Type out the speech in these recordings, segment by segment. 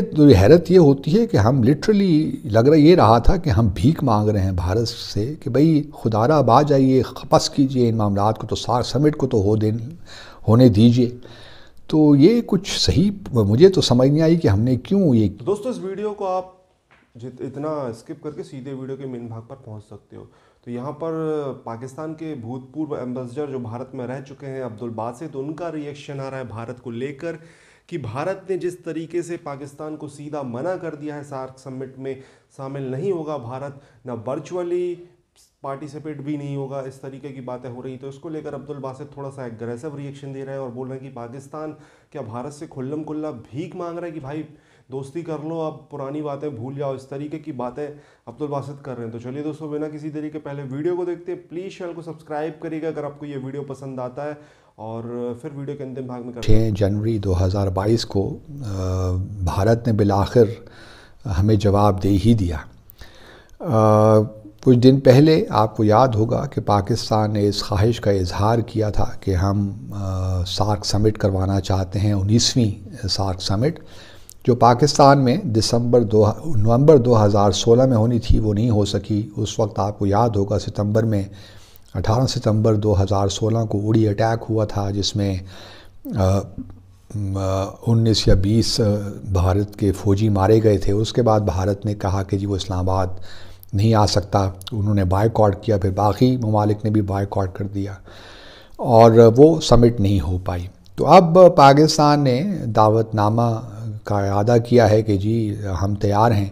तो हैरत ये होती है कि हम लिटरली लग रहा ये रहा था कि हम भीख मांग रहे हैं भारत से कि भाई खुदारा अब आ जाइए खपस कीजिए इन मामला को तो सार समिट को तो हो दे होने दीजिए तो ये कुछ सही मुझे तो समझ नहीं आई कि हमने क्यों ये तो दोस्तों इस वीडियो को आप जित इतना स्किप करके सीधे वीडियो के मेन भाग पर पहुंच सकते हो तो यहाँ पर पाकिस्तान के भूतपूर्व एम्बेसडर जो भारत में रह चुके हैं अब्दुल बासित उनका रिएक्शन आ रहा है भारत को लेकर कि भारत ने जिस तरीके से पाकिस्तान को सीधा मना कर दिया है सार्क समिट में शामिल नहीं होगा भारत ना वर्चुअली पार्टिसिपेट भी नहीं होगा इस तरीके की बातें हो रही तो इसको लेकर अब्दुल बासित थोड़ा सा एग्रेसिव रिएक्शन दे रहे हैं और बोल रहे हैं कि पाकिस्तान क्या भारत से खुल्लम खुल्ला भीख मांग रहा है कि भाई दोस्ती कर लो आप पुरानी बातें भूल जाओ इस तरीके की बातें अब्दुल बासित कर रहे हैं तो चलिए दोस्तों बिना किसी तरीके पहले वीडियो को देखते हैं प्लीज़ चैनल को सब्सक्राइब करिएगा अगर आपको ये वीडियो पसंद आता है और फिर वीडियो के अंतिम भाग में छः जनवरी 2022 को भारत ने बिलाखिर हमें जवाब दे ही दिया कुछ दिन पहले आपको याद होगा कि पाकिस्तान ने इस ख्वाहिश का इजहार किया था कि हम सार्क समिट करवाना चाहते हैं उन्नीसवीं सार्क समिट जो पाकिस्तान में दिसंबर दो नवंबर 2016 में होनी थी वो नहीं हो सकी उस वक्त आपको याद होगा सितंबर में 18 सितंबर 2016 को उड़ी अटैक हुआ था जिसमें उन्नीस या बीस भारत के फौजी मारे गए थे उसके बाद भारत ने कहा कि जी वो इस्लामाबाद नहीं आ सकता उन्होंने बायकॉट किया फिर बाकी ममालिक ने भी बायकॉट कर दिया और वो समिट नहीं हो पाई तो अब पाकिस्तान ने दावतनामा का अदा किया है कि जी हम तैयार हैं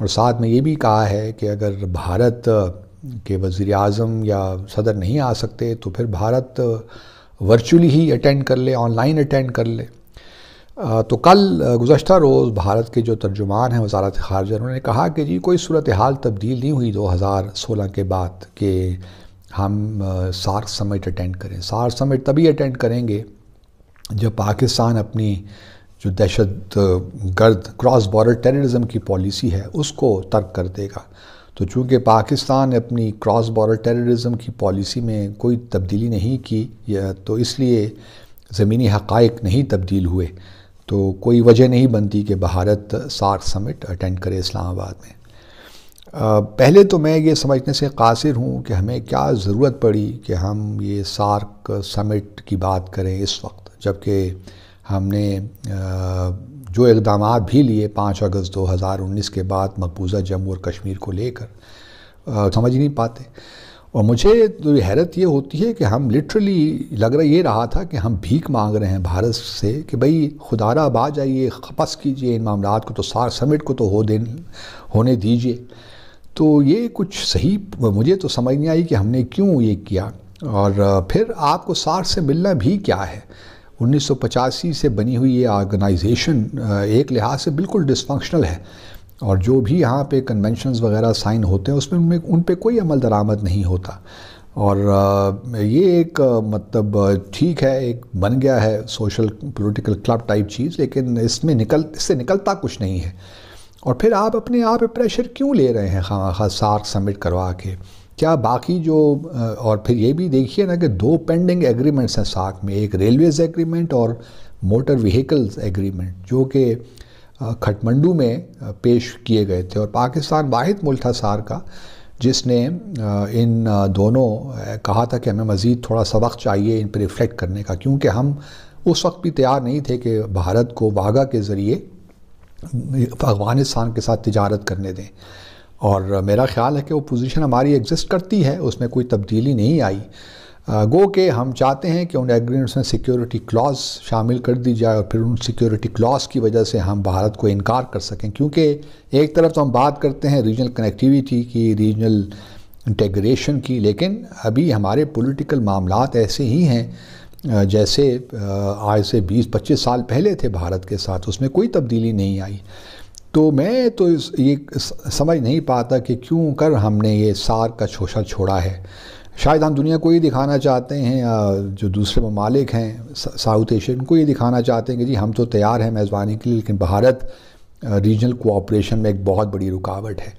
और साथ में ये भी कहा है कि अगर भारत के वज़र अजम या सदर नहीं आ सकते तो फिर भारत वर्चुअली ही अटेंड कर ले ऑनलाइन अटेंड कर ले तो कल गुजशत रोज़ भारत के जो तर्जुमान हैं वजारत खारजा उन्होंने कहा कि जी कोई सूरत हाल तब्दील नहीं हुई 2016 के बाद कि हम सार्क समिट अटेंड करें सार्क समिट तभी अटेंड करेंगे जब पाकिस्तान अपनी जो दहशत गर्द क्रॉस बॉर्डर टेररिज्म की पॉलिसी है उसको तर्क कर देगा तो चूँकि पाकिस्तान ने अपनी क्रॉस बॉर्डर टेररिज्म की पॉलिसी में कोई तब्दीली नहीं की तो इसलिए ज़मीनी हक़ाइक नहीं तब्दील हुए तो कोई वजह नहीं बनती कि भारत सार्क समिट अटेंड करे इस्लामाबाद में पहले तो मैं ये समझने से कासिर हूँ कि हमें क्या ज़रूरत पड़ी कि हम ये सार्क समिट की बात करें इस वक्त जबकि हमने जो इकदाम भी लिए पाँच अगस्त 2019 के बाद मकबूजा जम्मू और कश्मीर को लेकर समझ नहीं पाते और मुझे तो हैरत ये होती है कि हम लिटरली लग रहा ये रहा था कि हम भीख मांग रहे हैं भारत से कि भाई खुदारा आ जाइए खपस कीजिए इन मामला को तो सार समिट को तो हो दे होने दीजिए तो ये कुछ सही मुझे तो समझ नहीं आई कि हमने क्यों ये किया और फिर आपको सार से मिलना भी क्या है उन्नीस से बनी हुई ये ऑर्गेनाइजेशन एक लिहाज से बिल्कुल डिसफंक्शनल है और जो भी यहाँ पे कन्वेंशंस वगैरह साइन होते हैं उसमें उनमें उन पर कोई अमल दरामद नहीं होता और ये एक मतलब ठीक है एक बन गया है सोशल पॉलिटिकल क्लब टाइप चीज़ लेकिन इसमें निकल इससे निकलता कुछ नहीं है और फिर आप अपने आप प्रेशर क्यों ले रहे हैं खाम हाँ, खा हाँ, सार्क सबमिट करवा के क्या बाकी जो और फिर ये भी देखिए ना कि दो पेंडिंग एग्रीमेंट्स हैं साथ में एक रेलवेज एग्रीमेंट और मोटर व्हीकल्स एग्रीमेंट जो कि खटमंडू में पेश किए गए थे और पाकिस्तान वाहिद मुल्क था सार का जिसने इन दोनों कहा था कि हमें मज़ीद थोड़ा सा वक्त चाहिए इन पर रिफ्लेक्ट करने का क्योंकि हम उस वक्त भी तैयार नहीं थे कि भारत को वाघा के ज़रिए अफ़गानिस्तान के साथ तजारत करने दें और मेरा ख्याल है कि वो पोजीशन हमारी एग्जिस्ट करती है उसमें कोई तब्दीली नहीं आई गो के हम चाहते हैं कि उन एग्रीमेंट्स में सिक्योरिटी क्लॉज शामिल कर दी जाए और फिर उन सिक्योरिटी क्लॉज की वजह से हम भारत को इनकार कर सकें क्योंकि एक तरफ तो हम बात करते हैं रीजनल कनेक्टिविटी की रीजनल इंटेग्रेशन की लेकिन अभी हमारे पॉलिटिकल मामला ऐसे ही हैं जैसे आज से 20-25 साल पहले थे भारत के साथ उसमें कोई तब्दीली नहीं आई तो मैं तो इस ये समझ नहीं पाता कि क्यों कर हमने ये सार का शोषण छोड़ा है शायद हम दुनिया को ये दिखाना चाहते हैं जो दूसरे ममालिक हैं साउथ एशियन को ये दिखाना चाहते हैं कि जी हम तो तैयार हैं मेज़बानी के लिए लेकिन भारत रीजनल कोऑपरेशन में एक बहुत बड़ी रुकावट है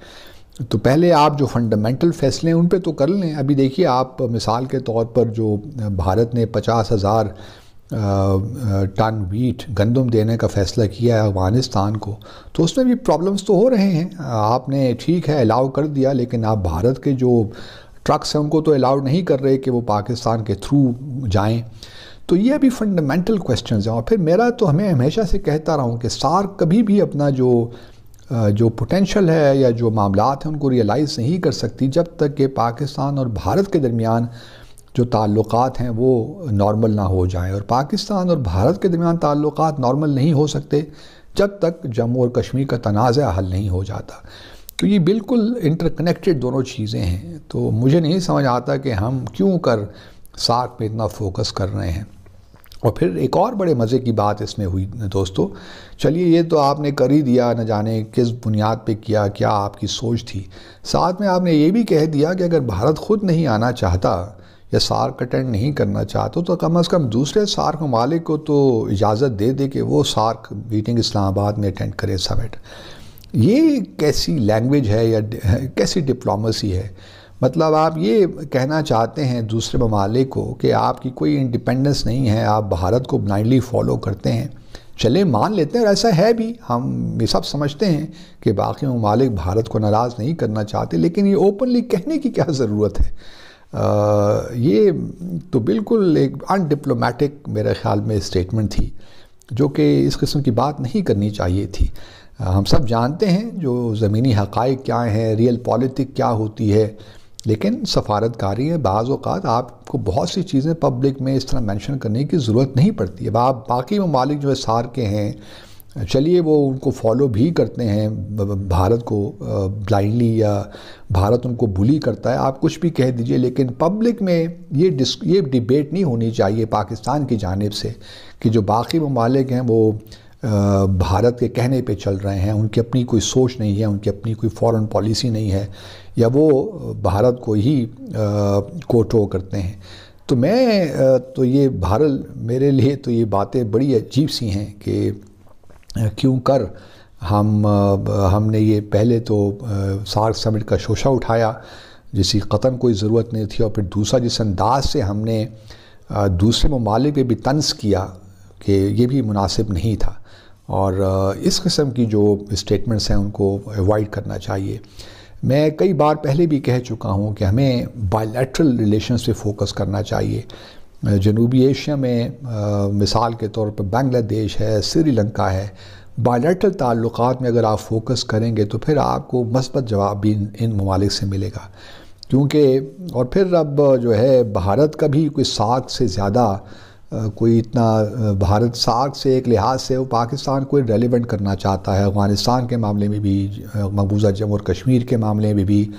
तो पहले आप जो फंडामेंटल फैसले हैं उन पर तो कर लें अभी देखिए आप मिसाल के तौर पर जो भारत ने पचास हज़ार टन वीट गंदम देने का फैसला किया है अफगानिस्तान को तो उसमें भी प्रॉब्लम्स तो हो रहे हैं आपने ठीक है अलाउ कर दिया लेकिन आप भारत के जो ट्रक्स हैं उनको तो अलाउ नहीं कर रहे कि वो पाकिस्तान के थ्रू जाएं तो ये अभी फंडामेंटल क्वेश्चन हैं और फिर मेरा तो हमें हमेशा से कहता रहा हूँ कि सार कभी भी अपना जो जो पोटेंशल है या जो मामला हैं उनको रियलाइज़ नहीं कर सकती जब तक कि पाकिस्तान और भारत के दरमियान जो ताल्लुक़ हैं वो नॉर्मल ना हो जाएं और पाकिस्तान और भारत के दरमियान ताल्लुक़ नॉर्मल नहीं हो सकते जब तक जम्मू और कश्मीर का तनाज़ हल नहीं हो जाता तो ये बिल्कुल इंटरकनेक्टेड दोनों चीज़ें हैं तो मुझे नहीं समझ आता कि हम क्यों कर सार्क में इतना फोकस कर रहे हैं और फिर एक और बड़े मज़े की बात इसमें हुई दोस्तों चलिए ये तो आपने कर ही दिया न जाने किस बुनियाद पे किया क्या आपकी सोच थी साथ में आपने ये भी कह दिया कि अगर भारत ख़ुद नहीं आना चाहता या सार्क अटेंड नहीं करना चाहते तो कम अज़ कम दूसरे सार्क ममालिक को तो इजाज़त दे दे कि वो सार्क मीटिंग इस्लामाबाद में अटेंड करे समिट ये कैसी लैंग्वेज है या कैसी डिप्लोमेसी है मतलब आप ये कहना चाहते हैं दूसरे ममालिक को कि आपकी कोई इंडिपेंडेंस नहीं है आप भारत को ब्लाइंडली फॉलो करते हैं चले मान लेते हैं और ऐसा है भी हम ये सब समझते हैं कि बाकी ममालिक भारत को नाराज़ नहीं करना चाहते लेकिन ये ओपनली कहने की क्या ज़रूरत है ये तो बिल्कुल एक अनडिप्लोमेटिक मेरे ख्याल में स्टेटमेंट थी जो कि इस किस्म की बात नहीं करनी चाहिए थी हम सब जानते हैं जो ज़मीनी हक़ाइक क्या हैं रियल पॉलिटिक क्या होती है लेकिन सफारतकारी में बाज़ात आपको बहुत सी चीज़ें पब्लिक में इस तरह मेंशन करने की ज़रूरत नहीं पड़ती अब आप बाकी ममालिक जो है सार के हैं चलिए वो उनको फॉलो भी करते हैं भारत को ब्लाइंडली या भारत उनको बुली करता है आप कुछ भी कह दीजिए लेकिन पब्लिक में ये डिस ये डिबेट नहीं होनी चाहिए पाकिस्तान की जानब से कि जो बाकी ममालिक हैं वो भारत के कहने पे चल रहे हैं उनकी अपनी कोई सोच नहीं है उनकी अपनी कोई फॉरेन पॉलिसी नहीं है या वो भारत को ही कोटो करते हैं तो मैं तो ये भारत मेरे लिए तो ये बातें बड़ी अजीब सी हैं कि क्यों कर हम हमने ये पहले तो सार्क समिट का शोशा उठाया जिसकी कतन कोई ज़रूरत नहीं थी और फिर दूसरा जिस अंदाज से हमने दूसरे ममालिक भी तंज किया कि ये भी मुनासिब नहीं था और इस किस्म की जो स्टेटमेंट्स हैं उनको अवॉइड करना चाहिए मैं कई बार पहले भी कह चुका हूँ कि हमें बायलैटरल रिलेशन पे फोकस करना चाहिए जनूबी एशिया में मिसाल के तौर पर बांग्लादेश है श्रीलंका है बायलैटरल ताल्लुक में अगर आप फोकस करेंगे तो फिर आपको मस्बत जवाब भी इन, इन ममालिक से मिलेगा क्योंकि और फिर अब जो है भारत का भी कोई साख से ज़्यादा कोई इतना भारत साख से एक लिहाज से वो पाकिस्तान को रेलिवेंट करना चाहता है अफ़गानिस्तान के मामले में भी मकबूजा जम्मू और कश्मीर के मामले में भी, भी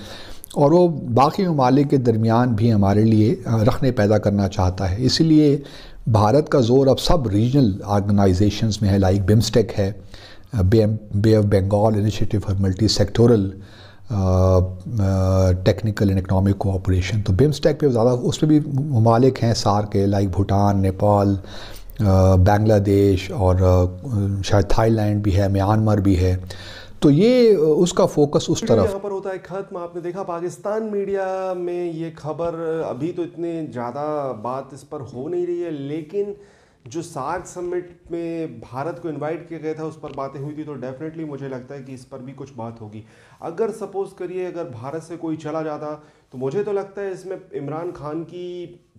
और वो बाकी ममालिक के दरमियान भी हमारे लिए रखने पैदा करना चाहता है इसलिए भारत का ज़ोर अब सब रीजनल आर्गनाइजेशन में है लाइक बिम्स्टेक है bay of Bengal initiative for multi sectoral technical and economic cooperation तो बिम्स्टेक पे ज़्यादा उस पर भी ममालिक हैं सार के लाइक भूटान नेपाल बांग्लादेश और शायद थाईलैंड भी है म्यांमार भी है तो ये उसका फोकस उस तरफ यहाँ पर होता है खत्म आपने देखा पाकिस्तान मीडिया में ये खबर अभी तो इतने ज़्यादा बात इस पर हो नहीं रही है लेकिन जो सार्क समिट में भारत को इनवाइट किया गया था उस पर बातें हुई थी तो डेफिनेटली मुझे लगता है कि इस पर भी कुछ बात होगी अगर सपोज़ करिए अगर भारत से कोई चला जाता तो मुझे तो लगता है इसमें इमरान खान की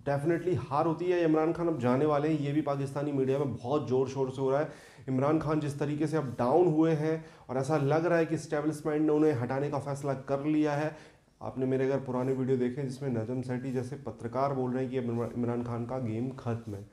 डेफिनेटली हार होती है इमरान खान अब जाने वाले हैं ये भी पाकिस्तानी मीडिया में बहुत ज़ोर शोर से हो रहा है इमरान खान जिस तरीके से अब डाउन हुए हैं और ऐसा लग रहा है कि स्टेबलिशमेंट ने उन्हें हटाने का फैसला कर लिया है आपने मेरे अगर पुराने वीडियो देखे जिसमें नजम सेठी जैसे पत्रकार बोल रहे हैं कि इमरान खान का गेम ख़त्म है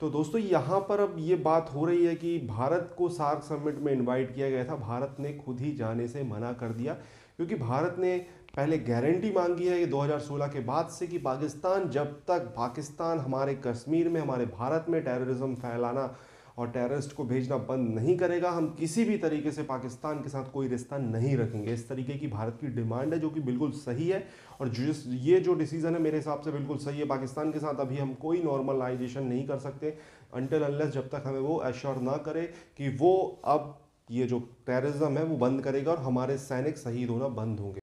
तो दोस्तों यहाँ पर अब ये बात हो रही है कि भारत को सार्क समिट में इनवाइट किया गया था भारत ने खुद ही जाने से मना कर दिया क्योंकि भारत ने पहले गारंटी मांगी है ये 2016 के बाद से कि पाकिस्तान जब तक पाकिस्तान हमारे कश्मीर में हमारे भारत में टेररिज्म फैलाना और टेररिस्ट को भेजना बंद नहीं करेगा हम किसी भी तरीके से पाकिस्तान के साथ कोई रिश्ता नहीं रखेंगे इस तरीके की भारत की डिमांड है जो कि बिल्कुल सही है और जिस ये जो डिसीज़न है मेरे हिसाब से बिल्कुल सही है पाकिस्तान के साथ अभी हम कोई नॉर्मलाइजेशन नहीं कर सकते अनटिल अनलेस जब तक हमें वो एश्योर ना करे कि वो अब ये जो टेररिज्म है वो बंद करेगा और हमारे सैनिक शहीद होना बंद होंगे